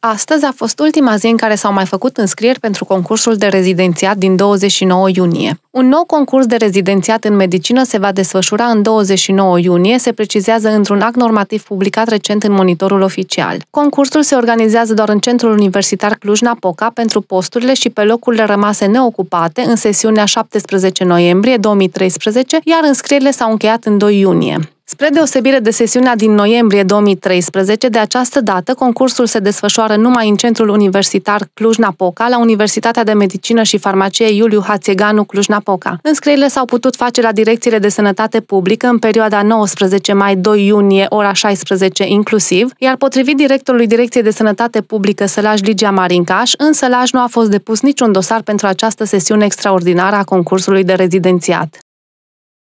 Astăzi a fost ultima zi în care s-au mai făcut înscrieri pentru concursul de rezidențiat din 29 iunie. Un nou concurs de rezidențiat în medicină se va desfășura în 29 iunie, se precizează într-un act normativ publicat recent în monitorul oficial. Concursul se organizează doar în Centrul Universitar Cluj-Napoca pentru posturile și pe locurile rămase neocupate în sesiunea 17 noiembrie 2013, iar înscrierile s-au încheiat în 2 iunie. Spre deosebire de sesiunea din noiembrie 2013, de această dată concursul se desfășoară numai în centrul universitar Cluj-Napoca, la Universitatea de Medicină și Farmacie Iuliu Hațeganu Cluj-Napoca. Înscrierile s-au putut face la direcțiile de sănătate publică în perioada 19 mai-2 iunie, ora 16 inclusiv, iar potrivit directorului Direcției de Sănătate Publică Sălaj Ligia Marincaș, în Sălaj nu a fost depus niciun dosar pentru această sesiune extraordinară a concursului de rezidențiat.